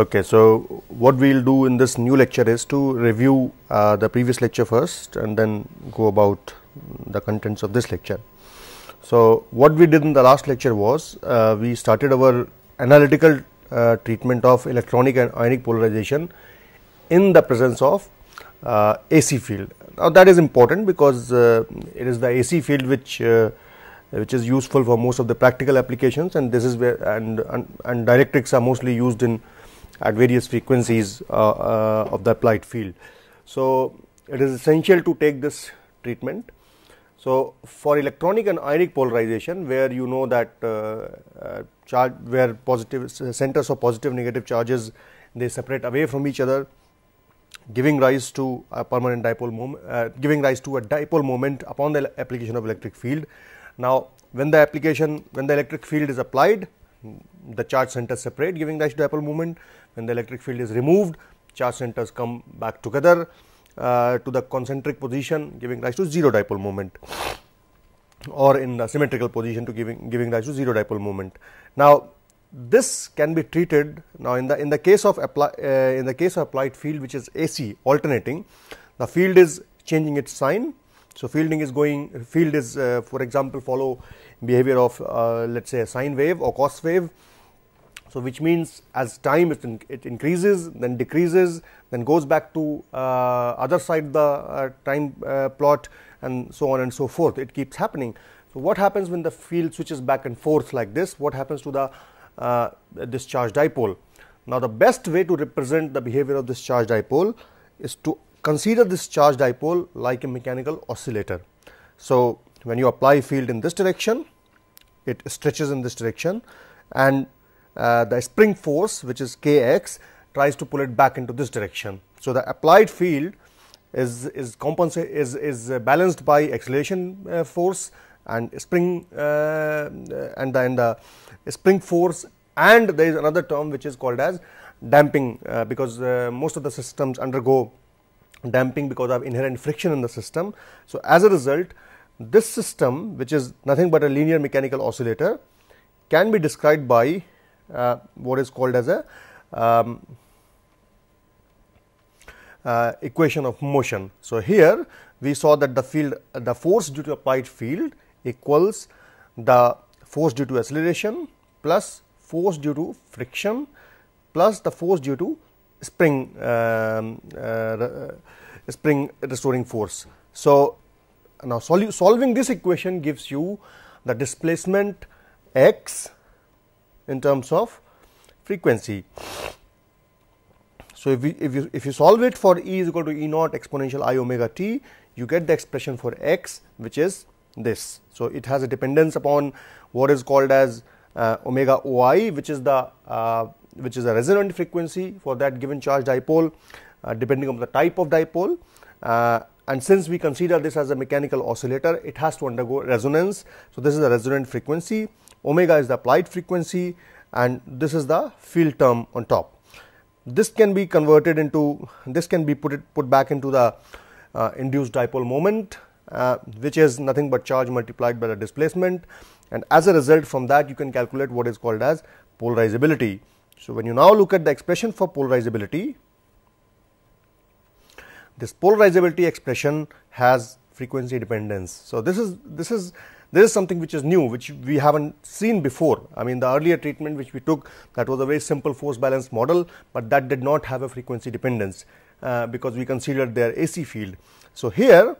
Okay, so what we'll do in this new lecture is to review uh, the previous lecture first and then go about the contents of this lecture. So, what we did in the last lecture was uh, we started our analytical uh, treatment of electronic and ionic polarization in the presence of uh, AC field. Now, that is important because uh, it is the AC field which uh, which is useful for most of the practical applications and this is where and, and, and dielectrics are mostly used in at various frequencies uh, uh, of the applied field. So, it is essential to take this treatment. So, for electronic and ionic polarization where you know that uh, uh charge where positive centers of positive negative charges they separate away from each other giving rise to a permanent dipole moment uh, giving rise to a dipole moment upon the application of electric field. Now, when the application when the electric field is applied the charge centers separate giving rise to dipole moment when the electric field is removed, charge centers come back together uh, to the concentric position giving rise to zero dipole moment or in the symmetrical position to giving, giving rise to zero dipole moment. Now, this can be treated now in the in the case of apply, uh, in the case of applied field which is AC alternating the field is changing its sign so, fielding is going field is uh, for example follow behavior of uh, let us say a sine wave or cos wave so, which means as time it, in, it increases, then decreases, then goes back to uh, other side the uh, time uh, plot and so on and so forth. It keeps happening. So, what happens when the field switches back and forth like this? What happens to the this uh, dipole? Now, the best way to represent the behavior of this charge dipole is to consider this charge dipole like a mechanical oscillator. So, when you apply field in this direction, it stretches in this direction and uh, the spring force which is kx tries to pull it back into this direction. So, the applied field is is compensate is is balanced by acceleration uh, force and spring uh, and then the spring force and there is another term which is called as damping uh, because uh, most of the systems undergo damping because of inherent friction in the system. So, as a result this system which is nothing but a linear mechanical oscillator can be described by uh, what is called as a um, uh, equation of motion. So, here we saw that the field uh, the force due to applied field equals the force due to acceleration plus force due to friction plus the force due to spring um, uh, uh, spring restoring force. So, now solving this equation gives you the displacement x in terms of frequency. So, if, if, you, if you solve it for E is equal to E naught exponential i omega t, you get the expression for x which is this. So, it has a dependence upon what is called as uh, omega oi which is the uh, which is a resonant frequency for that given charge dipole uh, depending on the type of dipole. Uh, and since we consider this as a mechanical oscillator, it has to undergo resonance. So, this is a resonant frequency omega is the applied frequency and this is the field term on top. This can be converted into, this can be put, it, put back into the uh, induced dipole moment uh, which is nothing but charge multiplied by the displacement and as a result from that you can calculate what is called as polarizability. So, when you now look at the expression for polarizability, this polarizability expression has frequency dependence. So, this is this is this is something which is new, which we haven't seen before. I mean, the earlier treatment which we took, that was a very simple force balance model, but that did not have a frequency dependence uh, because we considered their AC field. So, here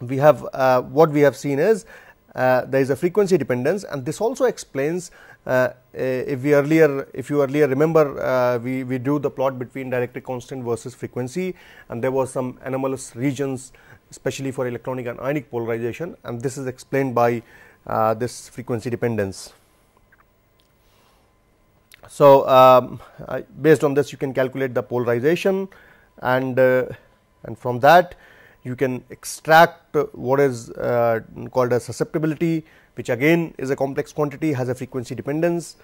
we have uh, what we have seen is uh, there is a frequency dependence and this also explains uh, uh if we earlier if you earlier remember uh, we, we drew the plot between dielectric constant versus frequency and there was some anomalous regions especially for electronic and ionic polarization and this is explained by uh, this frequency dependence. So, um, I, based on this you can calculate the polarization and uh, and from that you can extract what is uh, called a susceptibility which again is a complex quantity has a frequency dependence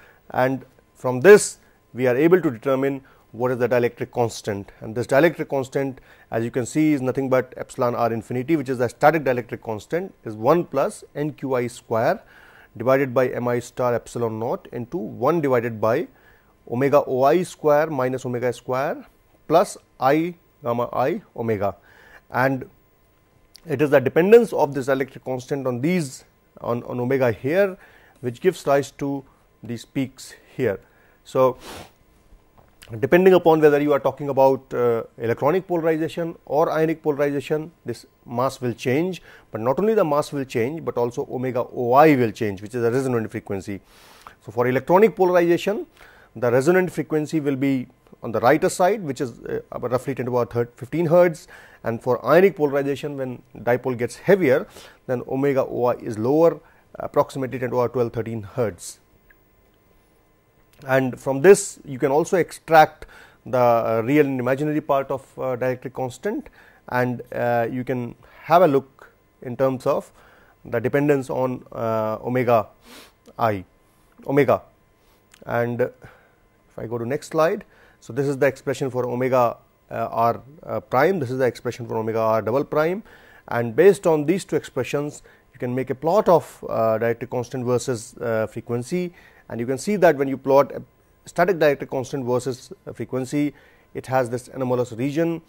and from this we are able to determine what is the dielectric constant and this dielectric constant as you can see is nothing but epsilon r infinity which is the static dielectric constant is 1 plus n q i square divided by m i star epsilon naught into 1 divided by omega o i square minus omega square plus i gamma i omega and it is the dependence of this electric constant on these on, on omega here which gives rise to these peaks here. So, depending upon whether you are talking about uh, electronic polarization or ionic polarization this mass will change but not only the mass will change but also omega oi will change which is the resonant frequency so for electronic polarization the resonant frequency will be on the right side which is uh, roughly 10 to the power 15 hertz and for ionic polarization when dipole gets heavier then omega oi is lower approximately 10 to the power 12 13 hertz and from this you can also extract the uh, real and imaginary part of uh, dielectric constant and uh, you can have a look in terms of the dependence on omega i omega and if I go to next slide. So, this is the expression for omega r prime this is the expression for omega r double prime and based on these two expressions you can make a plot of dielectric constant versus frequency and you can see that when you plot a static dielectric constant versus frequency, it has this anomalous region.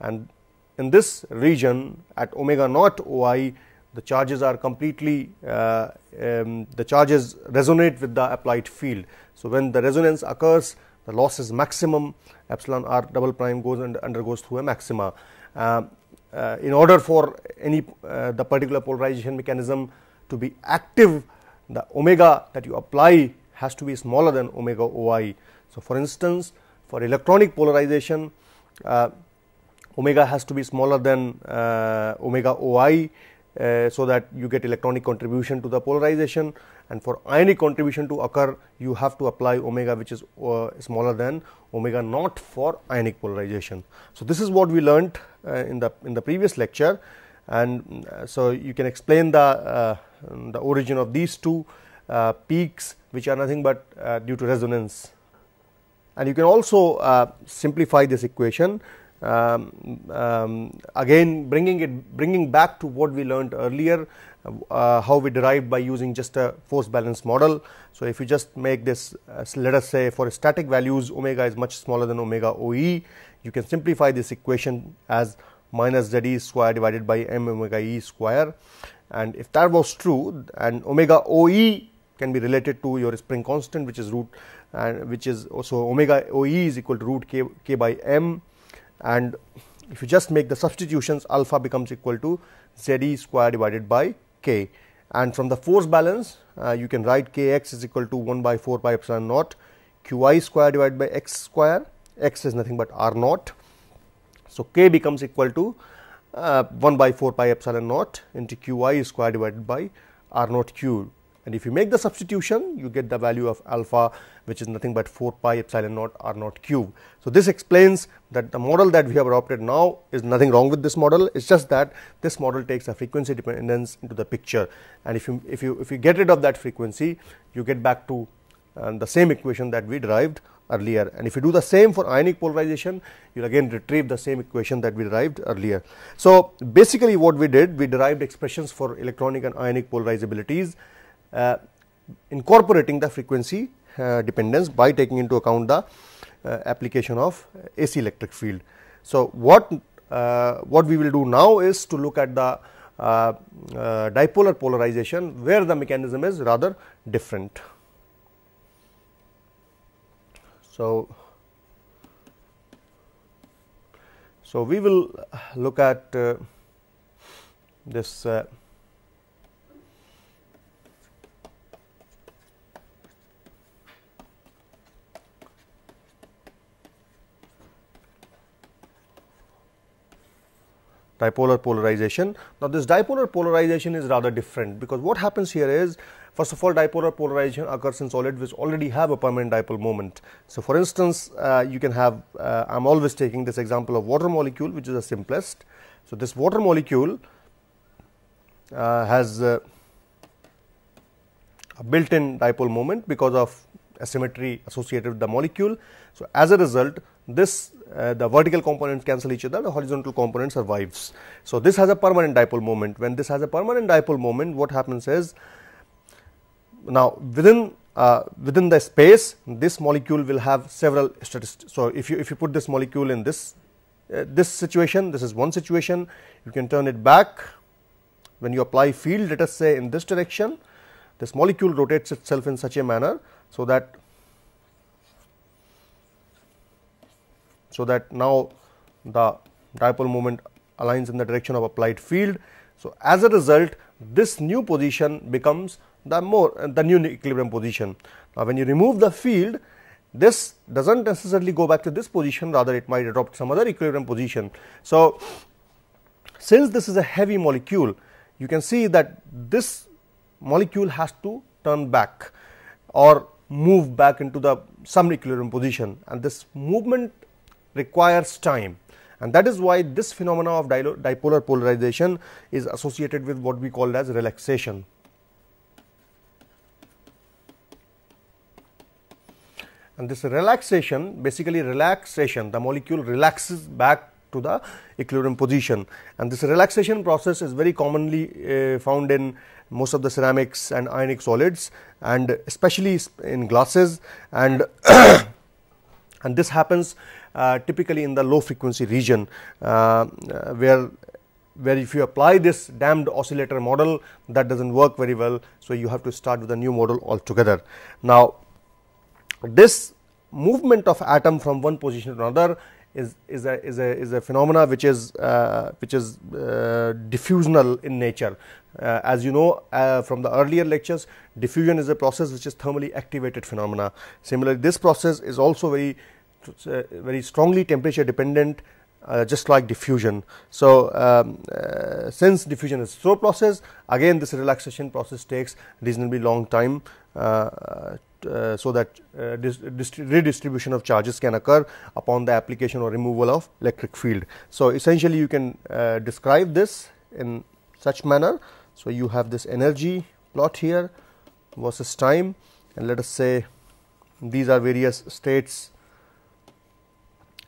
And in this region at omega naught OI, the charges are completely, uh, um, the charges resonate with the applied field. So, when the resonance occurs, the loss is maximum, epsilon r double prime goes and undergoes through a maxima. Uh, uh, in order for any uh, the particular polarization mechanism to be active the omega that you apply has to be smaller than omega oi. So, for instance, for electronic polarization, uh, omega has to be smaller than uh, omega oi. Uh, so that you get electronic contribution to the polarization and for ionic contribution to occur you have to apply omega which is uh, smaller than omega naught for ionic polarization. So, this is what we learnt uh, in the in the previous lecture and uh, so you can explain the, uh, the origin of these two uh, peaks which are nothing but uh, due to resonance. And you can also uh, simplify this equation um, um, again bringing it bringing back to what we learned earlier uh, how we derived by using just a force balance model. So, if you just make this uh, let us say for static values omega is much smaller than omega OE you can simplify this equation as minus z e square divided by m omega e square and if that was true and omega OE can be related to your spring constant which is root and uh, which is also omega OE is equal to root k, k by m and if you just make the substitutions alpha becomes equal to Ze square divided by k and from the force balance uh, you can write kx is equal to 1 by 4 pi epsilon naught qi square divided by x square x is nothing but r naught. So, k becomes equal to uh, 1 by 4 pi epsilon naught into qi square divided by r naught cube and if you make the substitution, you get the value of alpha, which is nothing but 4 pi epsilon naught r naught cube. So, this explains that the model that we have adopted now is nothing wrong with this model. It's just that this model takes a frequency dependence into the picture. And if you, if you, if you get rid of that frequency, you get back to uh, the same equation that we derived earlier. And if you do the same for ionic polarization, you will again retrieve the same equation that we derived earlier. So, basically what we did, we derived expressions for electronic and ionic polarizabilities uh, incorporating the frequency uh, dependence by taking into account the uh, application of AC electric field. So, what what we will do now is to look at the dipolar polarization where the mechanism is rather different. So, so we will look at uh, this uh, dipolar polarization. Now, this dipolar polarization is rather different because what happens here is first of all dipolar polarization occurs in solids which already have a permanent dipole moment. So, for instance, uh, you can have uh, I am always taking this example of water molecule which is the simplest. So, this water molecule uh, has a built in dipole moment because of asymmetry associated with the molecule. So, as a result this uh, the vertical components cancel each other, the horizontal component survives. So this has a permanent dipole moment. When this has a permanent dipole moment, what happens is now within uh, within the space, this molecule will have several statistics. So if you if you put this molecule in this uh, this situation, this is one situation. You can turn it back when you apply field. Let us say in this direction, this molecule rotates itself in such a manner so that so that now the dipole moment aligns in the direction of applied field. So, as a result this new position becomes the more the new equilibrium position. Now, when you remove the field this does not necessarily go back to this position rather it might adopt some other equilibrium position. So, since this is a heavy molecule you can see that this molecule has to turn back or move back into the some equilibrium position and this movement requires time and that is why this phenomena of dipolar polarization is associated with what we call as relaxation. And this relaxation basically relaxation the molecule relaxes back to the equilibrium position and this relaxation process is very commonly uh, found in most of the ceramics and ionic solids and especially in glasses and and this happens uh, typically in the low frequency region uh, uh where where if you apply this damped oscillator model that does not work very well. So, you have to start with a new model altogether. Now, this movement of atom from one position to another is is a is a is a phenomena which is uh, which is uh, diffusional in nature. Uh, as you know uh, from the earlier lectures, diffusion is a process which is thermally activated phenomena. Similarly, this process is also very uh, very strongly temperature dependent. Uh, just like diffusion. So, um, since diffusion is slow process, again this relaxation process takes reasonably long time uh, so that uh, redistribution of charges can occur upon the application or removal of electric field. So, essentially you can uh, describe this in such manner. So, you have this energy plot here versus time and let us say these are various states.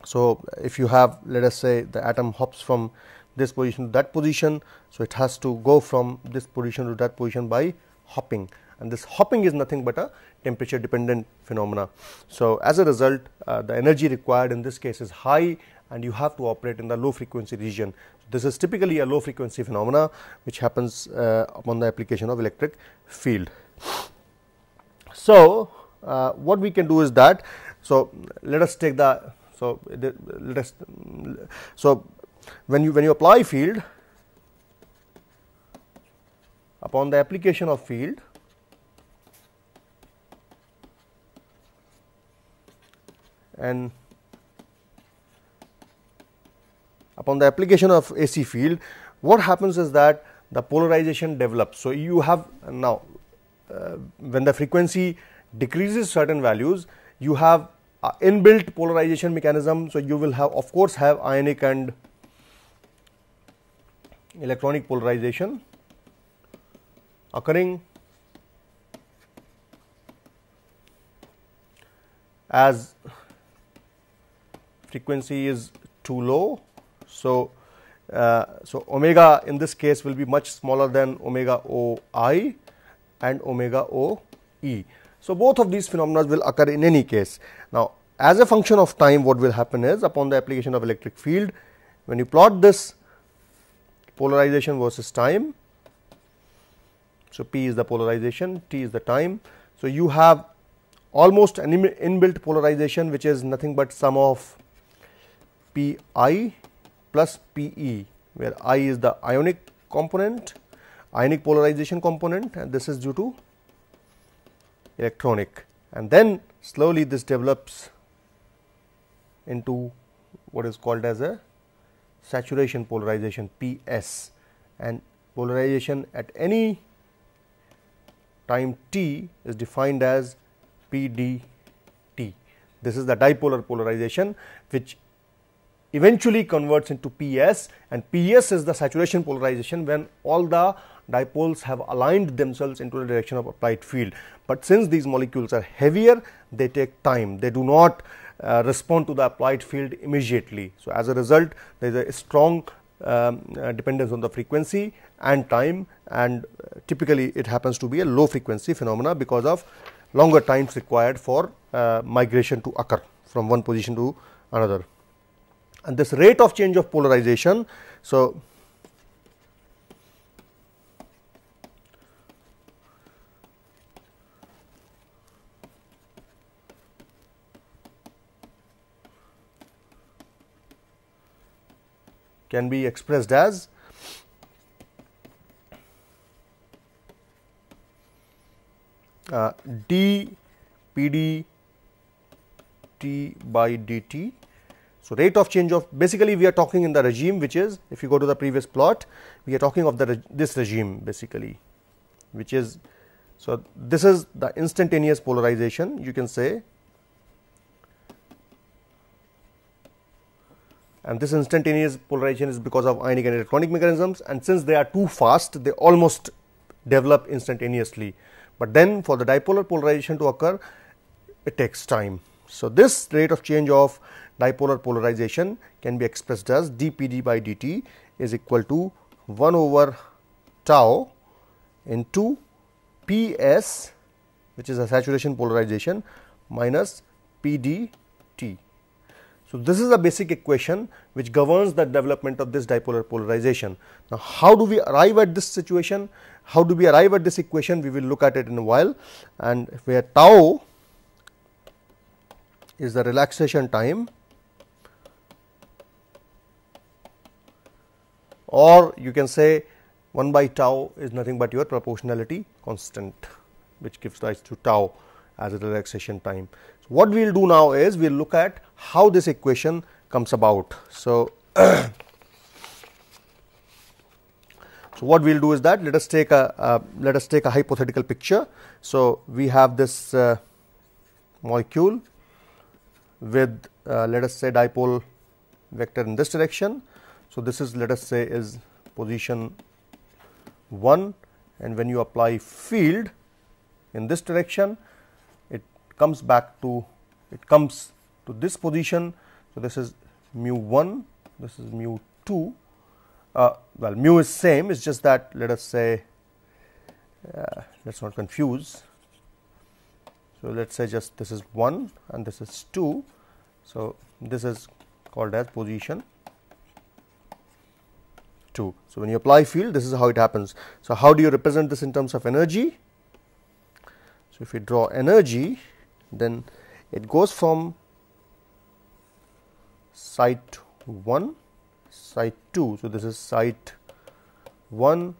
So, if you have let us say the atom hops from this position to that position. So, it has to go from this position to that position by hopping and this hopping is nothing but a temperature dependent phenomena. So, as a result uh, the energy required in this case is high and you have to operate in the low frequency region. This is typically a low frequency phenomena which happens uh, upon the application of electric field. So, uh, what we can do is that, so let us take the, so the, let us, so when you, when you apply field upon the application of field, and upon the application of AC field what happens is that the polarization develops. So, you have now uh, when the frequency decreases certain values you have inbuilt polarization mechanism. So, you will have of course, have ionic and electronic polarization occurring as frequency is too low. So, uh, so omega in this case will be much smaller than omega o i and omega o e. So, both of these phenomena will occur in any case. Now, as a function of time what will happen is upon the application of electric field when you plot this polarization versus time. So, P is the polarization, T is the time. So, you have almost an inbuilt polarization which is nothing but sum of P i plus P e where i is the ionic component, ionic polarization component and this is due to electronic and then slowly this develops into what is called as a saturation polarization P s and polarization at any time t is defined as P d t. This is the dipolar polarization which eventually converts into PS and PS is the saturation polarization when all the dipoles have aligned themselves into the direction of applied field. But since these molecules are heavier, they take time. They do not uh, respond to the applied field immediately. So, as a result, there is a strong um, uh, dependence on the frequency and time and uh, typically it happens to be a low frequency phenomena because of longer times required for uh, migration to occur from one position to another and this rate of change of polarization. So, can be expressed as uh, d p d t by d t so, rate of change of basically we are talking in the regime which is if you go to the previous plot we are talking of the this regime basically which is so this is the instantaneous polarization you can say and this instantaneous polarization is because of ionic and electronic mechanisms and since they are too fast they almost develop instantaneously, but then for the dipolar polarization to occur it takes time. So, this rate of change of dipolar polarization can be expressed as dpd by dt is equal to 1 over tau into ps which is a saturation polarization minus pdt. So, this is a basic equation which governs the development of this dipolar polarization. Now, how do we arrive at this situation? How do we arrive at this equation? We will look at it in a while and where tau is the relaxation time or you can say 1 by tau is nothing but your proportionality constant which gives rise to tau as a relaxation time. So, what we will do now is we will look at how this equation comes about. So, so what we will do is that let us take a uh, let us take a hypothetical picture. So, we have this uh, molecule with uh, let us say dipole vector in this direction so, this is let us say is position 1 and when you apply field in this direction it comes back to it comes to this position. So, this is mu 1 this is mu 2 uh, well mu is same it's just that let us say uh, let's not confuse. So, let us say just this is 1 and this is 2. So, this is called as position 2. So, when you apply field this is how it happens. So, how do you represent this in terms of energy? So, if you draw energy then it goes from site 1 site 2. So, this is site 1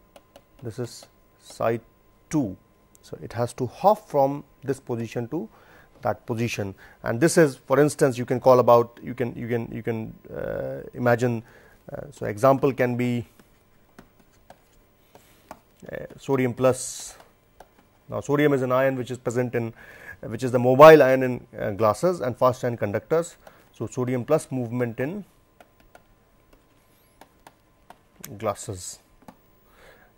this is site 2. So, it has to hop from this position to that position and this is for instance you can call about you can you can you can uh, imagine uh, so, example can be uh, sodium plus. Now, sodium is an ion which is present in uh, which is the mobile ion in glasses and fast ion conductors. So, sodium plus movement in glasses.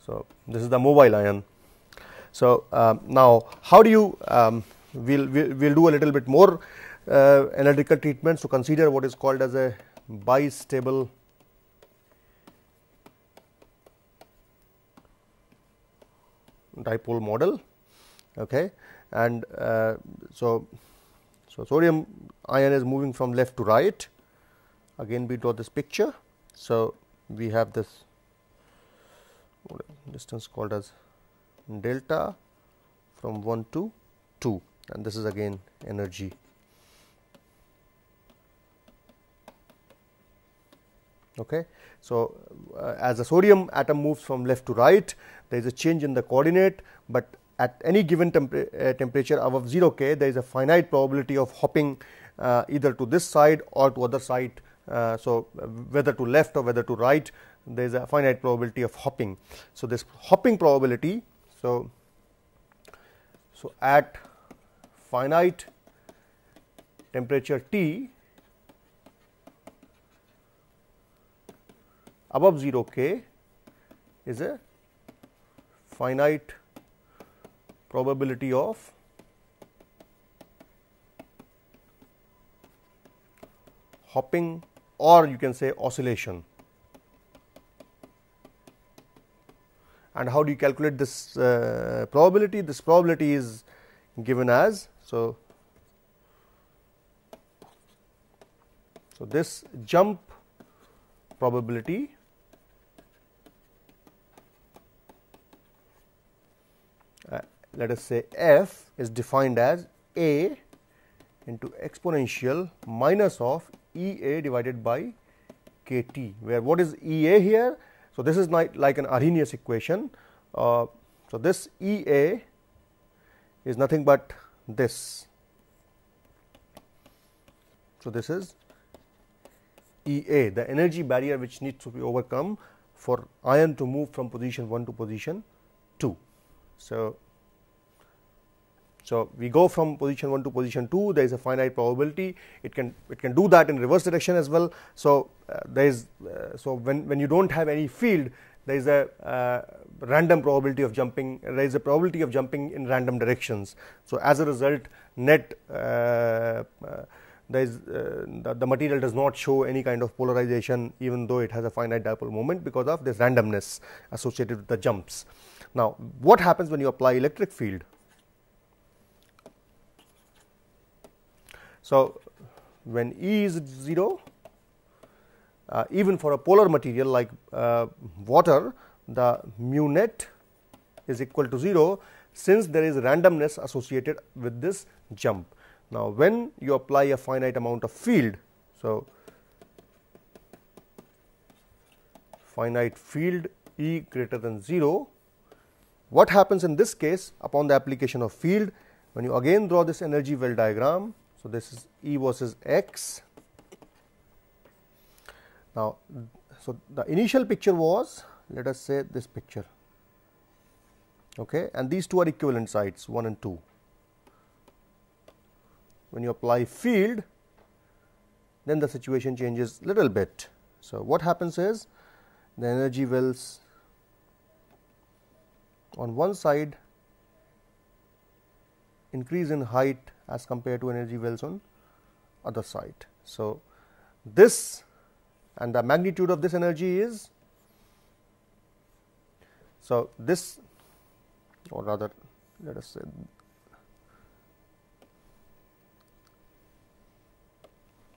So, this is the mobile ion. So, uh, now how do you um, we'll, we'll, we'll do a little bit more uh, analytical treatment. So, consider what is called as a bistable dipole model. Okay. And uh, so, so sodium ion is moving from left to right. Again, we draw this picture. So, we have this distance called as delta from 1 to 2 and this is again energy. Okay. So, uh, as the sodium atom moves from left to right, there is a change in the coordinate, but at any given uh, temperature above 0 K, there is a finite probability of hopping uh, either to this side or to other side. Uh, so, whether to left or whether to right, there is a finite probability of hopping. So, this hopping probability. So, so at finite temperature T above 0 K is a finite probability of hopping or you can say oscillation. And how do you calculate this uh, probability? This probability is given as so. So, this jump probability let us say f is defined as a into exponential minus of E a divided by k t, where what is E a here? So, this is like, like an Arrhenius equation. Uh, so, this E a is nothing but this. So, this is E a, the energy barrier which needs to be overcome for ion to move from position 1 to position 2. So, so, we go from position 1 to position 2, there is a finite probability, it can it can do that in reverse direction as well. So, uh, there is uh, so when, when you do not have any field, there is a uh, random probability of jumping, there is a probability of jumping in random directions. So, as a result net uh, uh, there is uh, the, the material does not show any kind of polarization even though it has a finite dipole moment because of this randomness associated with the jumps. Now, what happens when you apply electric field? So, when E is 0, uh, even for a polar material like uh, water, the mu net is equal to 0, since there is randomness associated with this jump. Now, when you apply a finite amount of field, so finite field E greater than 0, what happens in this case upon the application of field when you again draw this energy well diagram this is E versus x. Now, so the initial picture was let us say this picture okay and these two are equivalent sides 1 and 2 when you apply field then the situation changes little bit so what happens is the energy wells on one side increase in height as compared to energy wells on other side. So, this and the magnitude of this energy is so this or rather let us say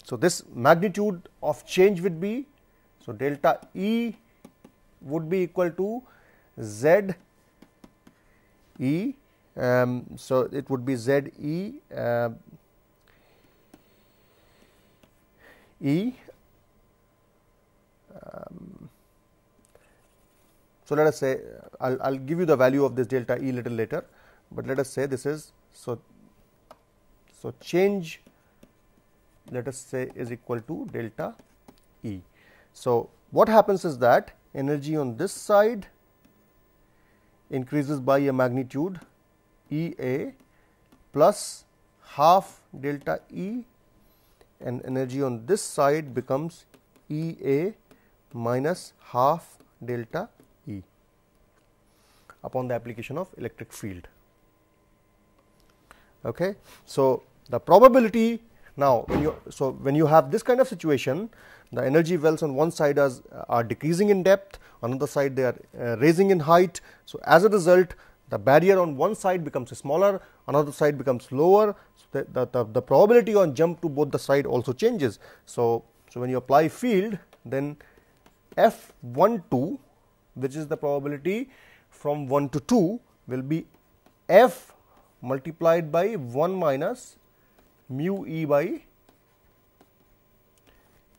so this magnitude of change would be so delta E would be equal to Z E um, so, it would be Z E uh, E. Um, so, let us say I will give you the value of this delta E little later, but let us say this is so. So, change let us say is equal to delta E. So, what happens is that energy on this side increases by a magnitude E A plus half delta E and energy on this side becomes E A minus half delta E upon the application of electric field. Okay. So, the probability now, when you, so when you have this kind of situation, the energy wells on one side are, are decreasing in depth, on another side they are uh, raising in height. So, as a result, the barrier on one side becomes smaller, another side becomes lower. So the, the, the, the probability on jump to both the side also changes. So, so when you apply field, then f 1 2 which is the probability from 1 to 2 will be f multiplied by 1 minus mu e by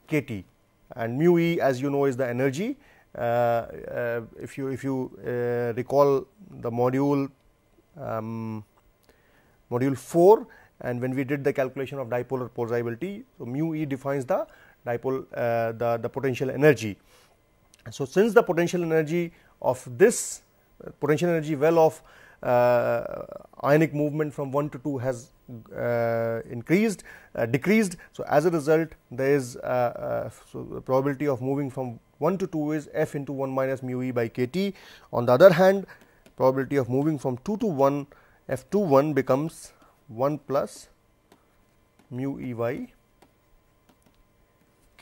k t and mu e as you know is the energy uh, uh, if you if you uh, recall the module um, module 4 and when we did the calculation of dipolar polarizability so mu e defines the dipole the the potential energy so since the potential energy of this potential energy well of uh, ionic movement from 1 to 2 has uh, increased uh, decreased. So, as a result there is so probability of moving from 1 to 2 is f into 1 minus mu e by kt. On the other hand, probability of moving from 2 to 1 f 2 1 becomes 1 plus mu e by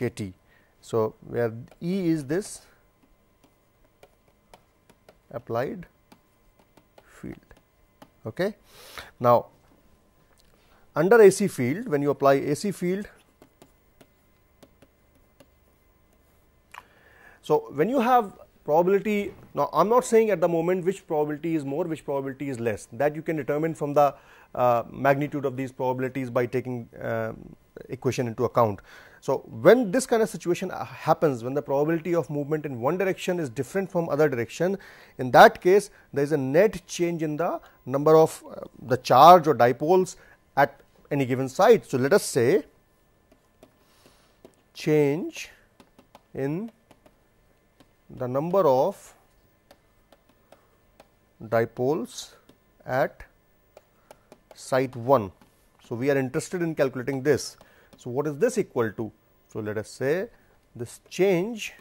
kt. So, where E is this applied field. Okay. Now, under AC field when you apply AC field So when you have probability, now I'm not saying at the moment which probability is more, which probability is less. That you can determine from the uh, magnitude of these probabilities by taking uh, equation into account. So when this kind of situation uh, happens, when the probability of movement in one direction is different from other direction, in that case there is a net change in the number of uh, the charge or dipoles at any given site. So let us say change in the number of dipoles at site 1. So, we are interested in calculating this. So, what is this equal to? So, let us say this change.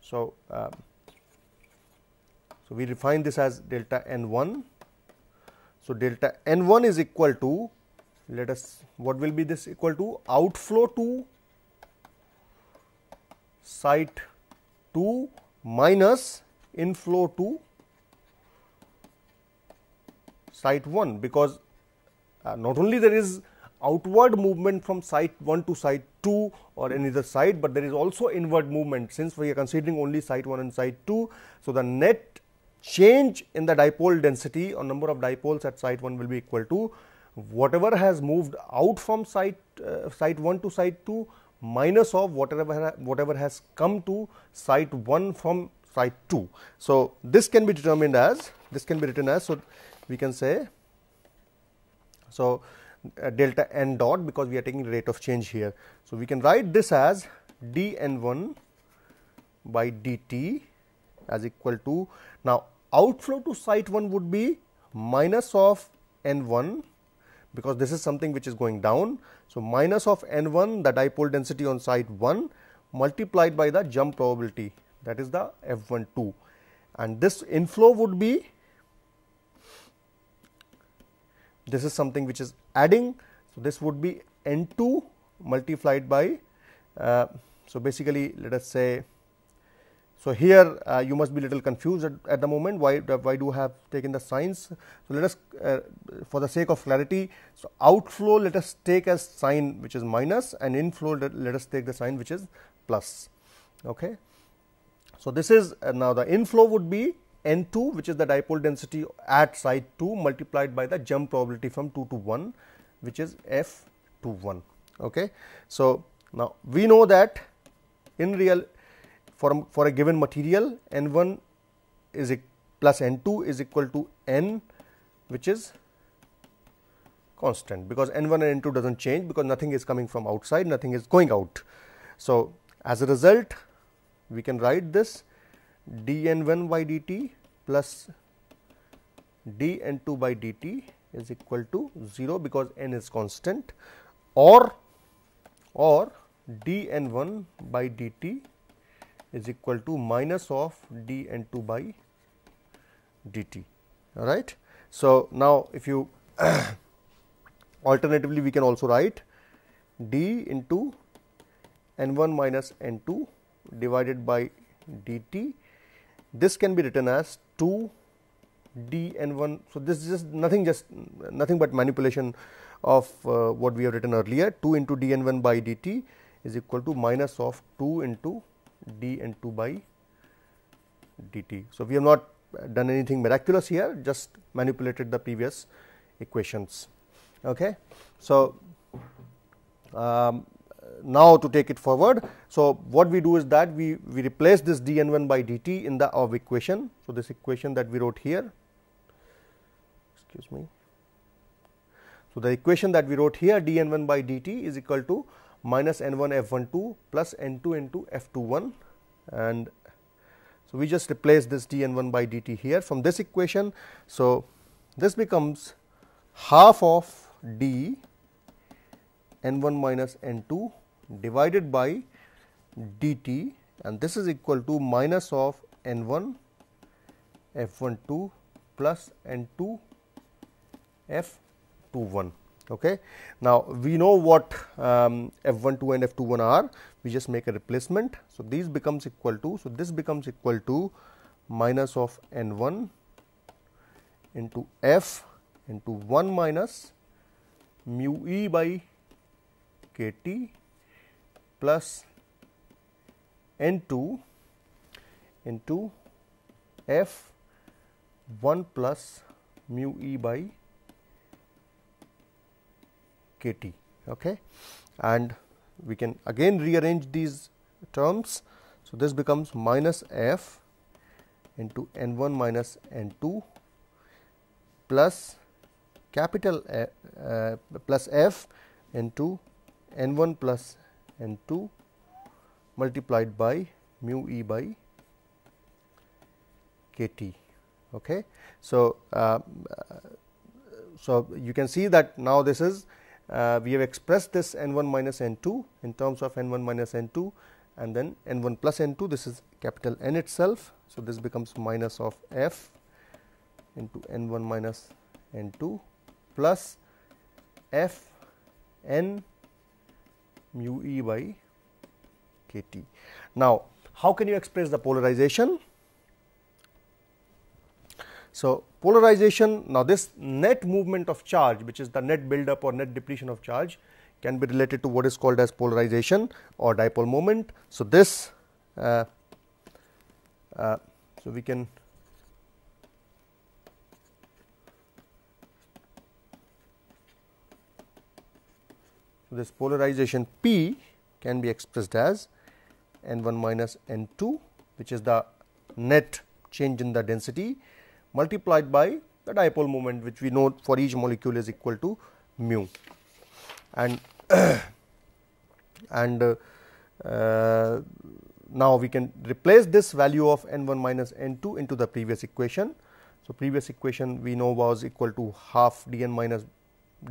So, uh, so we define this as delta n 1. So, delta n 1 is equal to let us what will be this equal to outflow to site 2 minus inflow to site 1 because uh, not only there is outward movement from site 1 to site 2 or any other site, but there is also inward movement since we are considering only site 1 and site 2. So, the net change in the dipole density or number of dipoles at site 1 will be equal to whatever has moved out from site uh, site 1 to site 2 minus of whatever, whatever has come to site 1 from site 2. So, this can be determined as this can be written as. So, we can say so uh, delta n dot because we are taking rate of change here. So, we can write this as d n 1 by d t as equal to now outflow to site 1 would be minus of n 1 because this is something which is going down. So, minus of n1 the dipole density on side 1 multiplied by the jump probability that is the f one two, and this inflow would be this is something which is adding. So, this would be n2 multiplied by uh, so basically let us say so, here uh, you must be little confused at, at, the moment why, uh, why do have taken the signs? So, let us uh, for the sake of clarity, so outflow let us take as sign which is minus and inflow let, let us take the sign which is plus. Okay. So, this is uh, now the inflow would be n 2 which is the dipole density at side 2 multiplied by the jump probability from 2 to 1 which is f 2 1. Okay. So, now we know that in real for, for a given material N1 is a plus N2 is equal to N which is constant because N1 and N2 does not change because nothing is coming from outside, nothing is going out. So, as a result we can write this dN1 by dt plus dN2 by dt is equal to 0 because n is constant or or dN1 by dt is equal to minus of d n 2 by dt all right. So, now if you alternatively we can also write d into n 1 minus n 2 divided by dt this can be written as 2 d n 1. So, this is just nothing just nothing but manipulation of uh, what we have written earlier 2 into d n 1 by dt is equal to minus of 2 into D 2 by dt. So, we have not done anything miraculous here just manipulated the previous equations. Okay. So, um, now to take it forward. So, what we do is that we, we replace this d n 1 by dt in the of equation. So, this equation that we wrote here excuse me. So, the equation that we wrote here d n 1 by dt is equal to minus n1 f12 plus n2 into f21 and so we just replace this dn1 by dt here from this equation. So, this becomes half of d n1 minus n2 divided by dt and this is equal to minus of n1 f12 plus n2 f21. Okay. Now, we know what um, F 12 and F 21 are, we just make a replacement. So, these becomes equal to, so this becomes equal to minus of N 1 into F into 1 minus mu E by K T plus N 2 into F 1 plus mu E by k t okay and we can again rearrange these terms. So, this becomes minus f into n 1 minus n 2 plus capital F, uh, uh, plus f into n 1 plus n 2 multiplied by mu e by k t. Okay. So, uh, uh so you can see that now this is uh, we have expressed this n 1 minus n 2 in terms of n 1 minus n 2 and then n 1 plus n 2 this is capital N itself. So, this becomes minus of f into n 1 minus n 2 plus f n mu e by k t. Now, how can you express the polarization? So, polarization now this net movement of charge which is the net buildup or net depletion of charge can be related to what is called as polarization or dipole moment. So, this uh, uh, so we can this polarization P can be expressed as n 1 minus n 2 which is the net change in the density multiplied by the dipole moment which we know for each molecule is equal to mu and and uh, uh, now we can replace this value of n 1 minus n 2 into the previous equation. So, previous equation we know was equal to half d n minus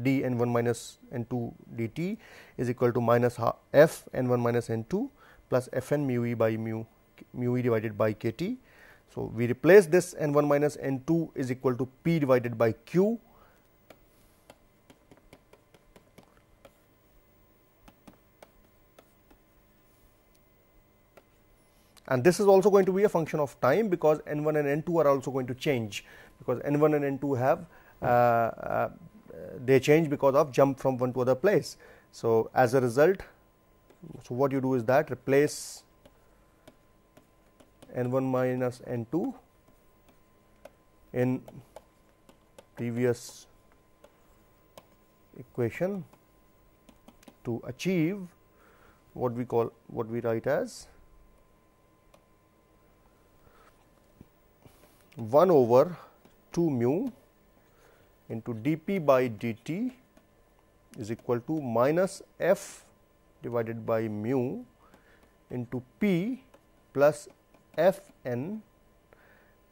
d n 1 minus n 2 d t is equal to minus f n 1 minus n 2 plus f n mu e by mu mu e divided by k t so, we replace this n 1 minus n 2 is equal to p divided by q and this is also going to be a function of time because n 1 and n 2 are also going to change because n 1 and n 2 have uh, uh, they change because of jump from one to other place. So, as a result, so what you do is that replace n 1 minus n 2 in previous equation to achieve what we call what we write as 1 over 2 mu into dp by dt is equal to minus f divided by mu into p plus f n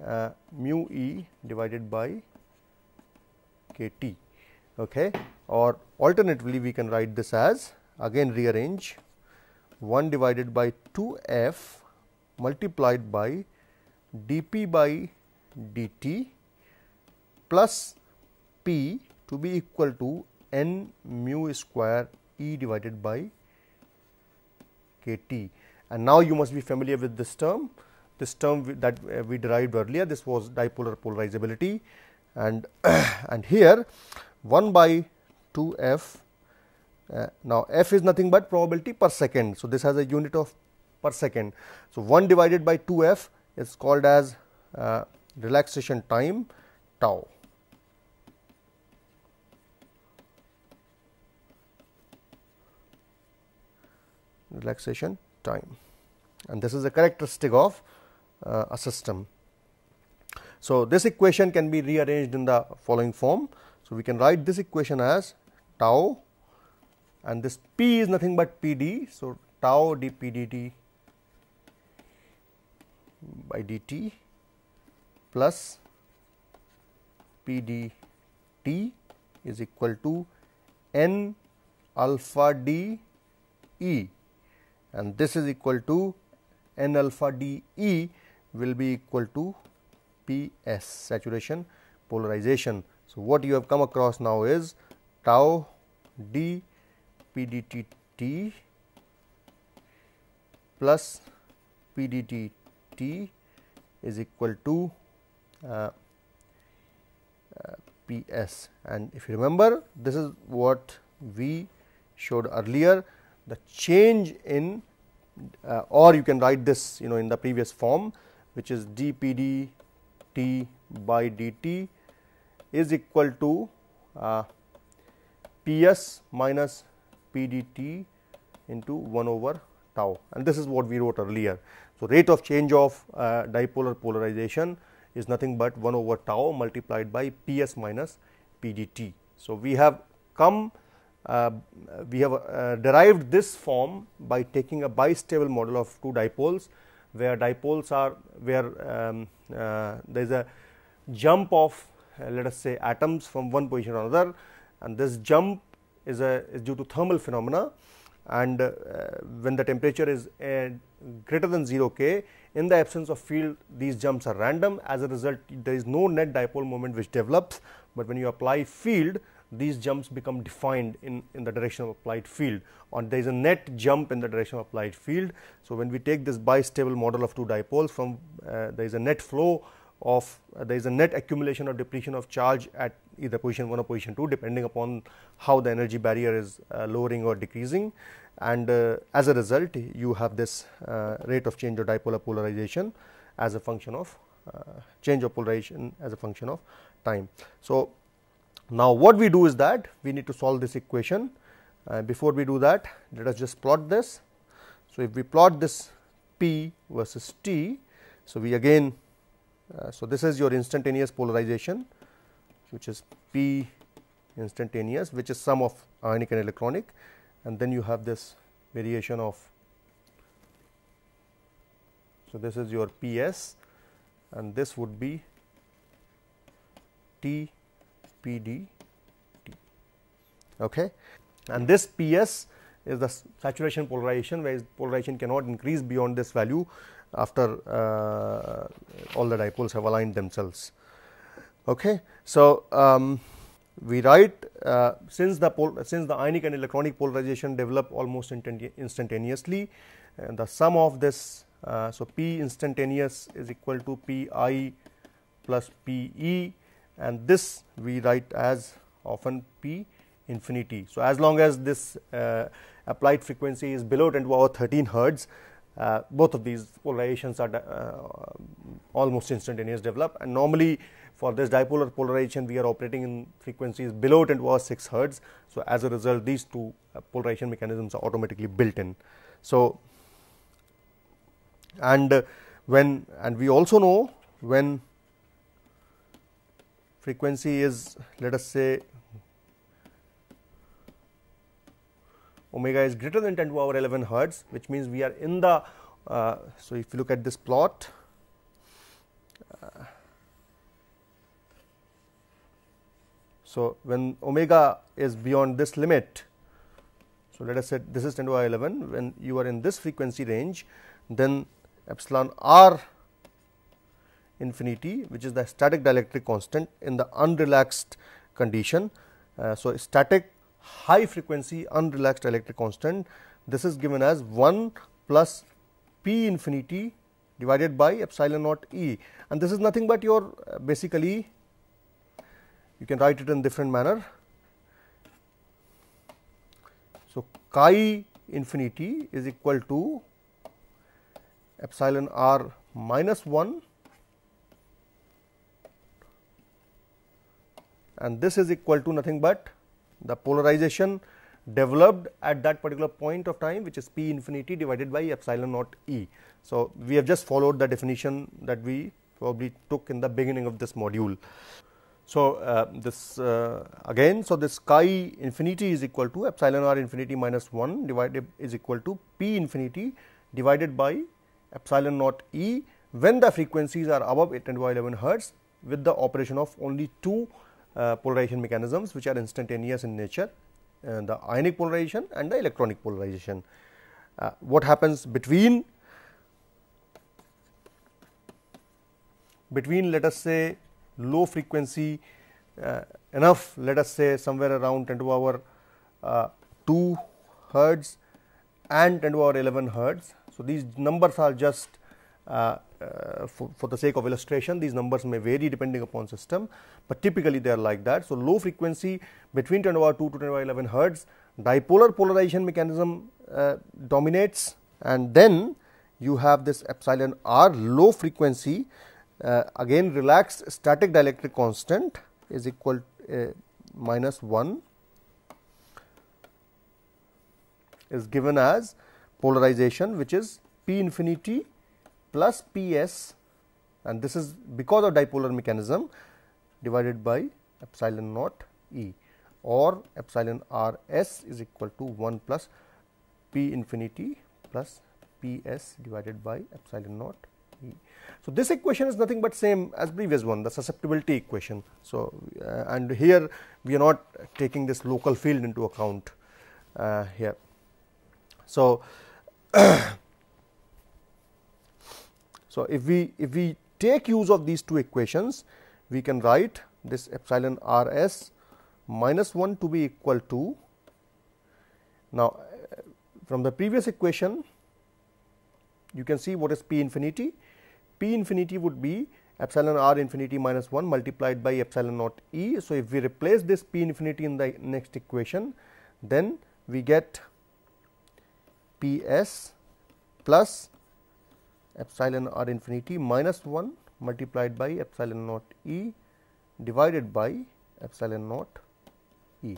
uh, mu e divided by k t okay or alternatively we can write this as again rearrange 1 divided by 2 f multiplied by dp by dt plus p to be equal to n mu square e divided by kt and now you must be familiar with this term this term that uh, we derived earlier this was dipolar polarizability and and here 1 by 2 f uh, now f is nothing but probability per second so this has a unit of per second so 1 divided by 2 f is called as uh, relaxation time tau relaxation time and this is the characteristic of uh, a system. So, this equation can be rearranged in the following form. So, we can write this equation as tau and this P is nothing but PD. So, tau dP dt by dt plus PDT is equal to N alpha D E and this is equal to N alpha D E will be equal to P S saturation polarization. So, what you have come across now is tau d P d t t plus P d t t is equal to uh, uh, P s and if you remember this is what we showed earlier the change in uh, or you can write this you know in the previous form which is dpd t by dt is equal to uh, ps minus pdt into 1 over tau and this is what we wrote earlier. So, rate of change of uh, dipolar polarization is nothing but 1 over tau multiplied by ps minus pdt. So, we have come uh, we have uh, derived this form by taking a bistable model of two dipoles where dipoles are where um, uh, there is a jump of uh, let us say atoms from one position to another and this jump is, a, is due to thermal phenomena and uh, when the temperature is uh, greater than 0 K in the absence of field these jumps are random as a result there is no net dipole moment which develops, but when you apply field these jumps become defined in, in the direction of applied field or there is a net jump in the direction of applied field. So, when we take this bistable model of two dipoles from uh, there is a net flow of uh, there is a net accumulation or depletion of charge at either position 1 or position 2 depending upon how the energy barrier is uh, lowering or decreasing and uh, as a result you have this uh, rate of change of dipolar polarization as a function of uh, change of polarization as a function of time. So, now, what we do is that we need to solve this equation. Uh, before we do that, let us just plot this. So, if we plot this P versus T, so we again, uh, so this is your instantaneous polarization, which is P instantaneous, which is sum of ionic and electronic, and then you have this variation of. So, this is your P s and this would be T PDT. Okay. And this PS is the saturation polarization where polarization cannot increase beyond this value after uh, all the dipoles have aligned themselves. Okay. So, um, we write uh, since the since the ionic and electronic polarization develop almost instantaneously and the sum of this uh, so p instantaneous is equal to p i plus p e and this we write as often p infinity. So, as long as this uh, applied frequency is below 10 to power 13 hertz, uh, both of these polarizations are uh, almost instantaneous develop and normally for this dipolar polarization we are operating in frequencies below 10 to power 6 hertz. So, as a result these two uh, polarization mechanisms are automatically built in. So, and uh, when and we also know when frequency is let us say omega is greater than 10 to power 11 hertz which means we are in the uh, so if you look at this plot uh, so when omega is beyond this limit so let us say this is 10 to the power 11 when you are in this frequency range then epsilon r infinity which is the static dielectric constant in the unrelaxed condition. Uh, so, static high frequency unrelaxed dielectric constant this is given as 1 plus p infinity divided by epsilon naught e and this is nothing but your uh, basically you can write it in different manner. So, chi infinity is equal to epsilon r minus 1 and this is equal to nothing but the polarization developed at that particular point of time which is p infinity divided by epsilon naught E. So, we have just followed the definition that we probably took in the beginning of this module. So, uh, this uh, again, so this chi infinity is equal to epsilon r infinity minus 1 divided is equal to p infinity divided by epsilon naught E when the frequencies are above 8 and 11 hertz with the operation of only two uh, polarization mechanisms which are instantaneous in nature and uh, the ionic polarization and the electronic polarization. Uh, what happens between between let us say low frequency uh, enough let us say somewhere around 10 to power uh, 2 hertz and 10 to power 11 hertz. So, these numbers are just uh, uh, for, for, the sake of illustration these numbers may vary depending upon system, but typically they are like that. So, low frequency between 10 power 2 to 10 power 11 hertz dipolar polarization mechanism uh, dominates and then you have this epsilon r low frequency uh, again relaxed static dielectric constant is equal uh, minus 1 is given as polarization which is p infinity plus p s and this is because of dipolar mechanism divided by epsilon naught E or epsilon r s is equal to 1 plus p infinity plus p s divided by epsilon naught E. So, this equation is nothing but same as previous one the susceptibility equation. So, uh, and here we are not taking this local field into account uh, here. So, so if we if we take use of these two equations we can write this epsilon r s minus 1 to be equal to. Now, uh, from the previous equation you can see what is p infinity. p infinity would be epsilon r infinity minus 1 multiplied by epsilon naught e. So, if we replace this p infinity in the next equation then we get p s plus epsilon r infinity minus 1 multiplied by epsilon naught E divided by epsilon naught E.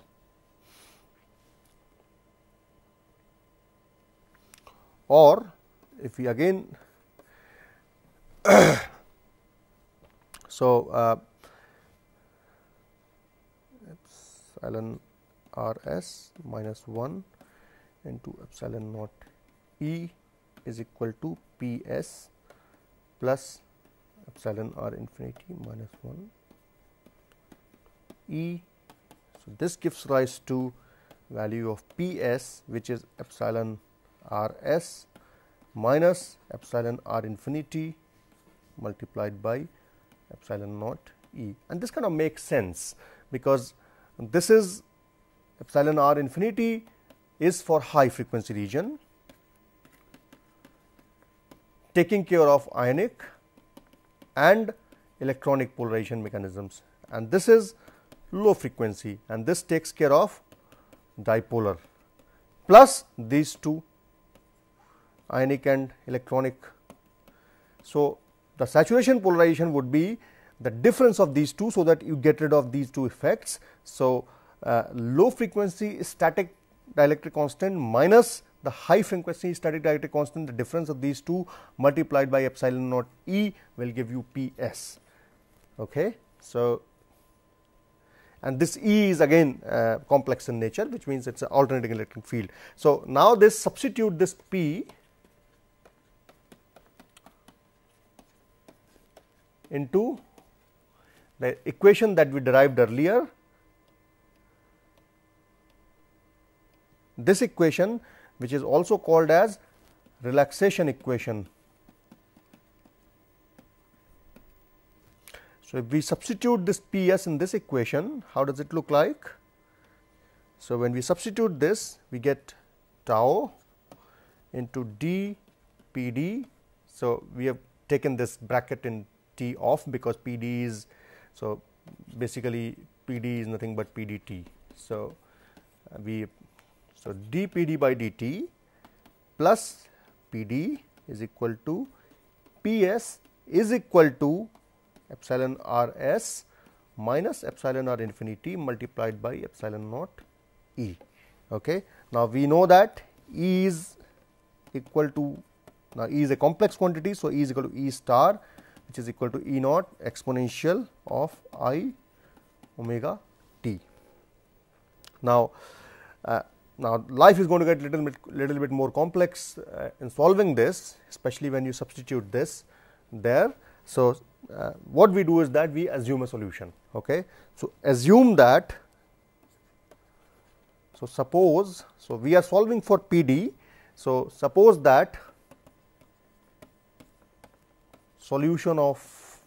Or if we again so uh, epsilon r s minus 1 into epsilon naught E is equal to P s plus epsilon r infinity minus 1 E. So, this gives rise to value of P s which is epsilon r s minus epsilon r infinity multiplied by epsilon naught E and this kind of makes sense because this is epsilon r infinity is for high frequency region taking care of ionic and electronic polarization mechanisms and this is low frequency and this takes care of dipolar plus these two ionic and electronic. So, the saturation polarization would be the difference of these two. So, that you get rid of these two effects. So, uh, low frequency static dielectric constant minus the high frequency static dielectric constant, the difference of these two multiplied by epsilon naught E will give you PS. Okay? So, and this E is again uh, complex in nature which means it is an alternating electric field. So, now this substitute this P into the equation that we derived earlier. This equation which is also called as relaxation equation. So, if we substitute this P s in this equation, how does it look like? So, when we substitute this, we get tau into d p d. So, we have taken this bracket in t off because p d is. So, basically p d is nothing but p d t. So, we so, dPd by dt plus Pd is equal to Ps is equal to epsilon r s minus epsilon r infinity multiplied by epsilon naught E. Okay. Now, we know that E is equal to now E is a complex quantity. So, E is equal to E star which is equal to E naught exponential of i omega t. Now, uh, now, life is going to get little bit, little bit more complex uh, in solving this, especially when you substitute this there. So, uh, what we do is that we assume a solution. Okay. So, assume that. So, suppose, so we are solving for PD. So, suppose that solution of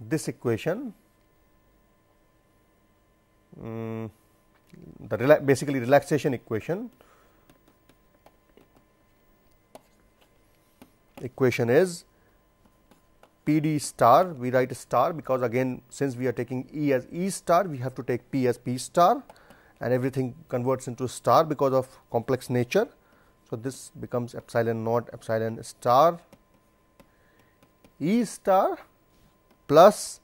this equation um, the rela basically relaxation equation. Equation is P d star, we write star because again since we are taking E as E star, we have to take P as P star and everything converts into star because of complex nature. So, this becomes epsilon naught epsilon star E star plus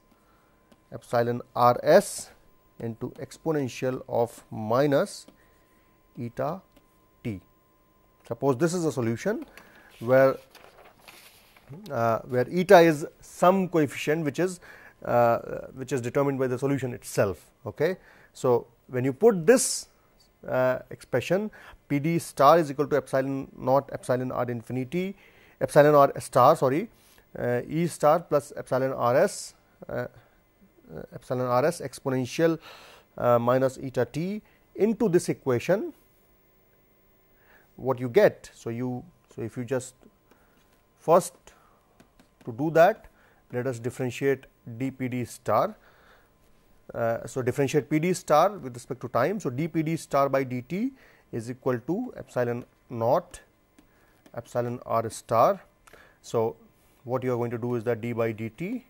epsilon r s into exponential of minus eta t. Suppose this is a solution where uh, where eta is some coefficient which is uh, which is determined by the solution itself. Okay. So, when you put this uh, expression P d star is equal to epsilon naught epsilon r infinity epsilon r star sorry uh, E star plus epsilon r s uh, uh, epsilon r s exponential uh, minus eta t into this equation what you get. So, you so if you just first to do that let us differentiate dpd star. Uh, so, differentiate pd star with respect to time. So, dpd star by dt is equal to epsilon naught epsilon r star. So, what you are going to do is that d by d t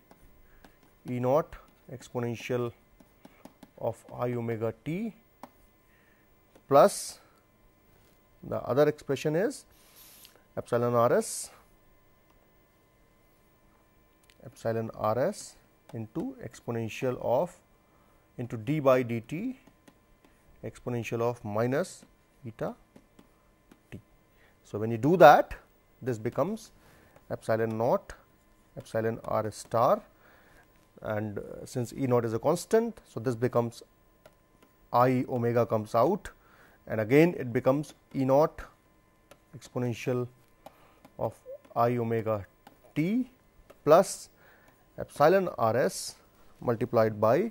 e naught exponential of i omega t plus the other expression is epsilon r s epsilon r s into exponential of into d by dt exponential of minus eta t. So, when you do that this becomes epsilon naught epsilon r star and uh, since E naught is a constant. So, this becomes i omega comes out and again it becomes E naught exponential of i omega t plus epsilon r s multiplied by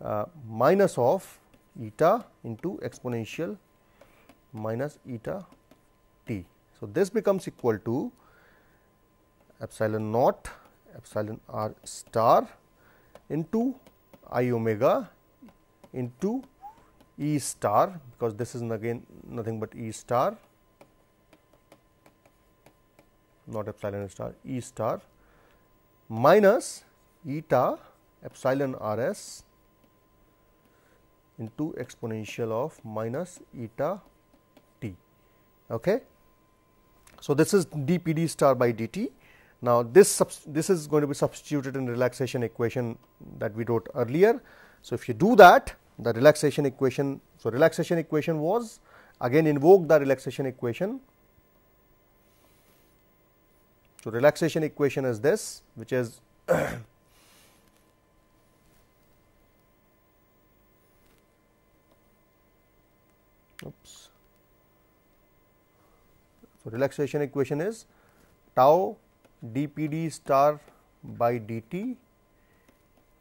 uh, minus of eta into exponential minus eta t. So, this becomes equal to epsilon naught epsilon r star into i omega into E star because this is again nothing but E star not epsilon star E star minus eta epsilon r s into exponential of minus eta t. Okay. So, this is dpd star by dt now, this, this is going to be substituted in relaxation equation that we wrote earlier. So, if you do that the relaxation equation, so relaxation equation was again invoke the relaxation equation. So, relaxation equation is this which is oops. So, relaxation equation is tau dpd star by dt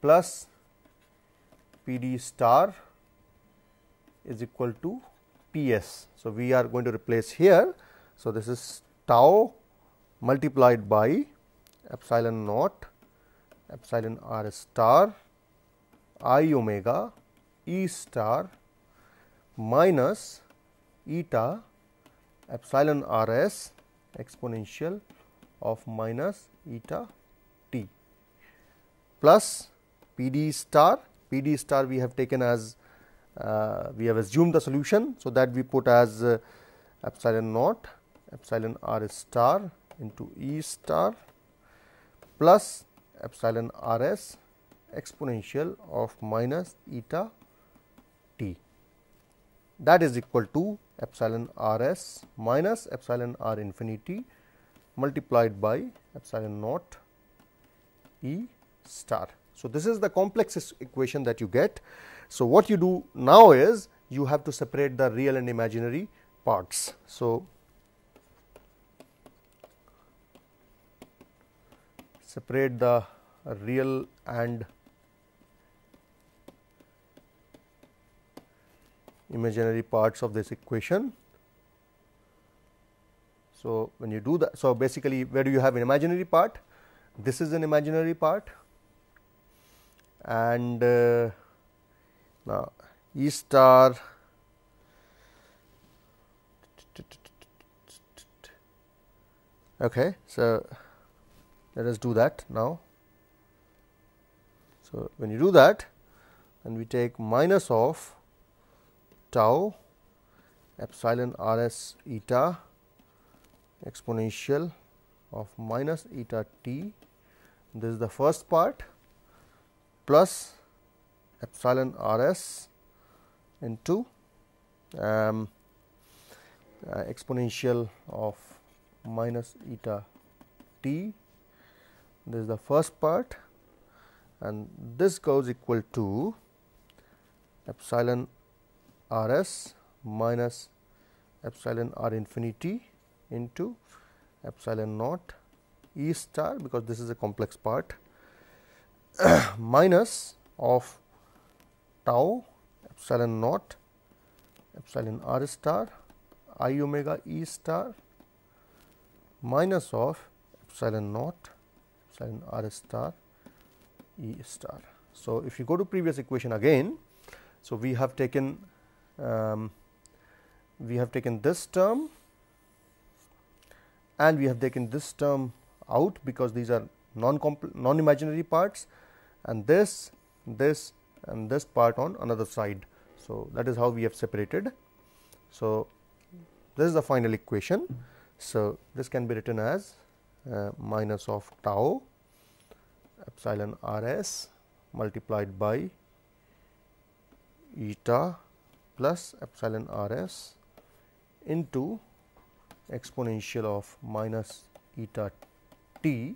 plus pd star is equal to ps. So, we are going to replace here. So, this is tau multiplied by epsilon naught epsilon r star i omega e star minus eta epsilon r s exponential of minus eta t plus p d star, p d star we have taken as uh, we have assumed the solution. So, that we put as uh, epsilon naught epsilon r star into E star plus epsilon r s exponential of minus eta t that is equal to epsilon r s minus epsilon r infinity multiplied by epsilon naught E star. So, this is the complex equation that you get. So, what you do now is you have to separate the real and imaginary parts. So, separate the real and imaginary parts of this equation. So, when you do that, so basically where do you have an imaginary part? This is an imaginary part and uh, now E star okay. So, let us do that now. So, when you do that and we take minus of tau epsilon r s eta exponential of minus eta t this is the first part plus epsilon r s into um, uh, exponential of minus eta t this is the first part and this goes equal to epsilon r s minus epsilon r infinity into epsilon naught E star because this is a complex part minus of tau epsilon naught epsilon r star i omega E star minus of epsilon naught epsilon r star E star. So, if you go to previous equation again, so we have taken um, we have taken this term and we have taken this term out because these are non non imaginary parts and this this and this part on another side. So, that is how we have separated. So, this is the final equation. So, this can be written as uh, minus of tau epsilon r s multiplied by eta plus epsilon r s into exponential of minus eta t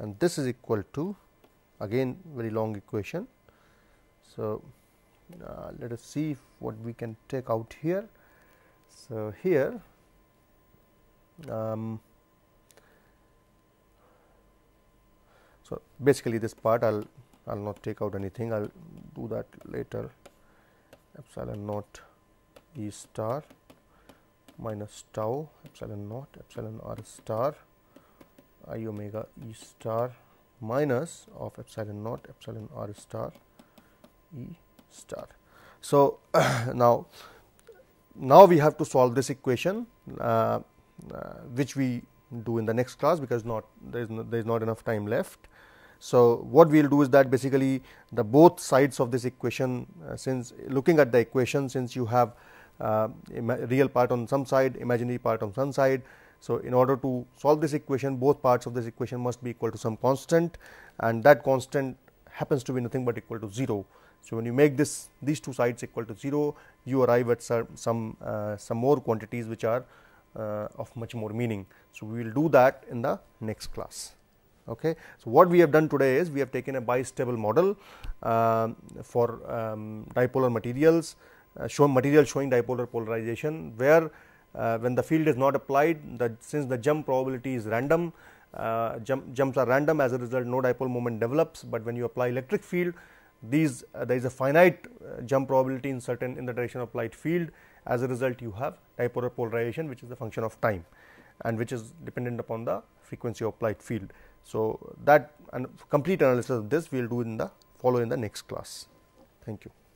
and this is equal to again very long equation. So, uh, let us see what we can take out here. So, here um, so basically this part I will I will not take out anything I will do that later epsilon naught E star minus tau epsilon naught epsilon r star i omega e star minus of epsilon naught epsilon r star e star. So, now now we have to solve this equation uh, uh, which we do in the next class because not there is no, there is not enough time left. So, what we will do is that basically the both sides of this equation uh, since looking at the equation since you have uh, real part on some side, imaginary part on some side. So, in order to solve this equation, both parts of this equation must be equal to some constant and that constant happens to be nothing but equal to 0. So, when you make this these two sides equal to 0, you arrive at some some, uh, some more quantities which are uh, of much more meaning. So, we will do that in the next class. Okay. So, what we have done today is we have taken a bistable model uh, for um, dipolar materials uh, show material showing dipolar polarization where uh, when the field is not applied the since the jump probability is random uh, jump, jumps are random as a result no dipole moment develops but when you apply electric field these there is a finite jump probability in certain in the direction of applied field as a result you have dipolar polarization which is the function of time and which is dependent upon the frequency of applied field. So, that and complete analysis of this we will do in the follow in the next class. Thank you.